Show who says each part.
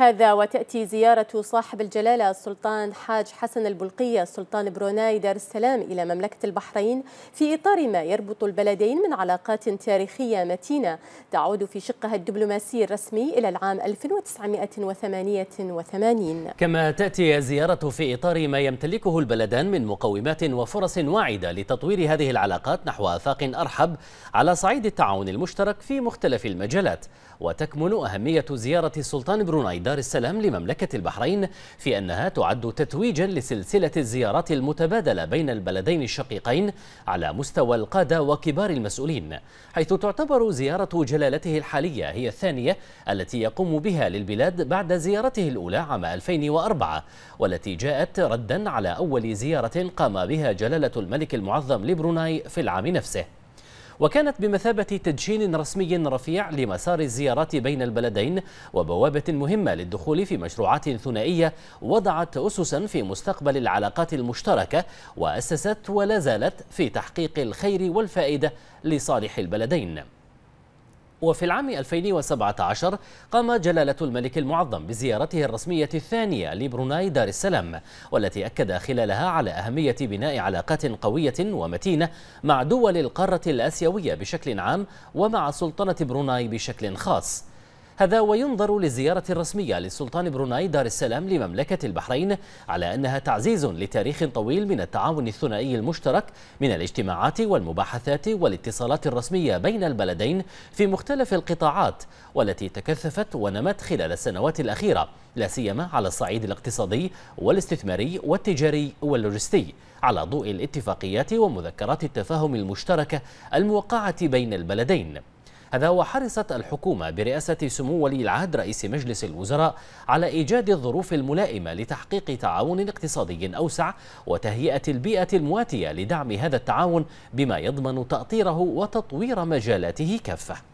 Speaker 1: هذا وتأتي زيارة صاحب الجلالة السلطان حاج حسن البلقية سلطان بروناي دار السلام إلى مملكة البحرين في إطار ما يربط البلدين من علاقات تاريخية متينة تعود في شقها الدبلوماسي الرسمي إلى العام 1988
Speaker 2: كما تأتي زيارة في إطار ما يمتلكه البلدان من مقومات وفرص واعدة لتطوير هذه العلاقات نحو آفاق أرحب على صعيد التعاون المشترك في مختلف المجالات وتكمن أهمية زيارة السلطان بروناي دار السلام لمملكة البحرين في أنها تعد تتويجا لسلسلة الزيارات المتبادلة بين البلدين الشقيقين على مستوى القادة وكبار المسؤولين حيث تعتبر زيارة جلالته الحالية هي الثانية التي يقوم بها للبلاد بعد زيارته الأولى عام 2004 والتي جاءت ردا على أول زيارة قام بها جلالة الملك المعظم لبروناي في العام نفسه وكانت بمثابة تدشين رسمي رفيع لمسار الزيارات بين البلدين وبوابة مهمة للدخول في مشروعات ثنائية وضعت أسسا في مستقبل العلاقات المشتركة وأسست ولا زالت في تحقيق الخير والفائدة لصالح البلدين وفي العام 2017 قام جلالة الملك المعظم بزيارته الرسمية الثانية لبروناي دار السلام والتي أكد خلالها على أهمية بناء علاقات قوية ومتينة مع دول القارة الآسيوية بشكل عام ومع سلطنة بروناي بشكل خاص هذا وينظر للزيارة الرسمية للسلطان بروناي دار السلام لمملكة البحرين على أنها تعزيز لتاريخ طويل من التعاون الثنائي المشترك من الاجتماعات والمباحثات والاتصالات الرسمية بين البلدين في مختلف القطاعات والتي تكثفت ونمت خلال السنوات الأخيرة لا سيما على الصعيد الاقتصادي والاستثماري والتجاري واللوجستي على ضوء الاتفاقيات ومذكرات التفاهم المشتركة الموقعة بين البلدين هذا وحرصت الحكومة برئاسة سمو ولي العهد رئيس مجلس الوزراء على إيجاد الظروف الملائمة لتحقيق تعاون اقتصادي أوسع وتهيئة البيئة المواتية لدعم هذا التعاون بما يضمن تأطيره وتطوير مجالاته كافة